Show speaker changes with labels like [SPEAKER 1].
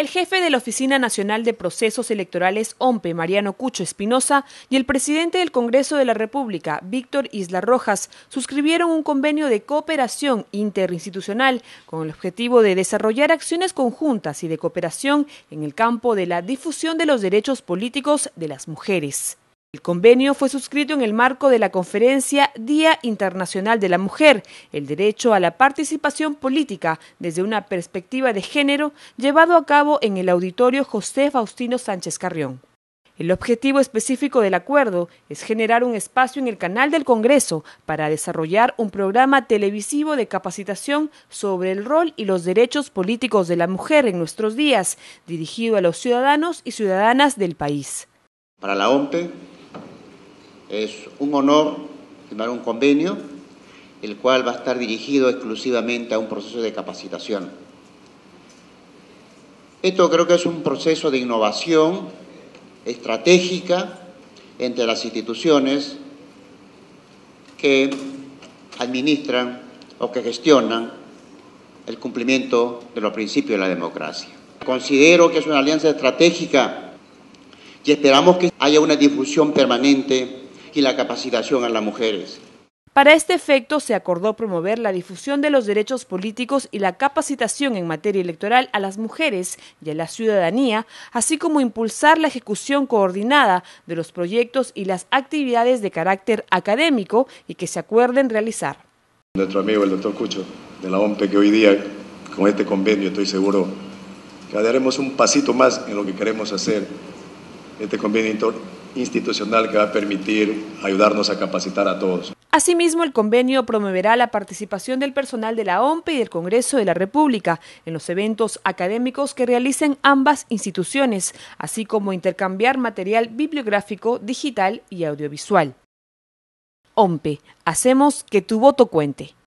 [SPEAKER 1] El jefe de la Oficina Nacional de Procesos Electorales OMPE,
[SPEAKER 2] Mariano Cucho Espinosa, y el presidente del Congreso de la República, Víctor Isla Rojas, suscribieron un convenio de cooperación interinstitucional con el objetivo de desarrollar acciones conjuntas y de cooperación en el campo de la difusión de los derechos políticos de las mujeres. El convenio fue suscrito en el marco de la conferencia Día Internacional de la Mujer, el derecho a la participación política desde una perspectiva de género, llevado a cabo en el auditorio José Faustino Sánchez Carrión. El objetivo específico del acuerdo es generar un espacio en el canal del Congreso para desarrollar un programa televisivo de capacitación sobre el rol y los derechos políticos de la mujer en nuestros días, dirigido a los ciudadanos y ciudadanas del país.
[SPEAKER 3] Para la es un honor firmar un convenio, el cual va a estar dirigido exclusivamente a un proceso de capacitación. Esto creo que es un proceso de innovación estratégica entre las instituciones que administran o que gestionan el cumplimiento de los principios de la democracia. Considero que es una alianza estratégica y esperamos que haya una difusión permanente y la capacitación a las mujeres.
[SPEAKER 2] Para este efecto, se acordó promover la difusión de los derechos políticos y la capacitación en materia electoral a las mujeres y a la ciudadanía, así como impulsar la ejecución coordinada de los proyectos y las actividades de carácter académico y que se acuerden realizar.
[SPEAKER 1] Nuestro amigo el doctor Cucho de la OMPE, que hoy día con este convenio estoy seguro que daremos un pasito más en lo que queremos hacer, este convenio institucional que va a permitir ayudarnos a capacitar a todos.
[SPEAKER 2] Asimismo, el convenio promoverá la participación del personal de la OMPE y del Congreso de la República en los eventos académicos que realicen ambas instituciones, así como intercambiar material bibliográfico, digital y audiovisual. OMPE, hacemos que tu voto cuente.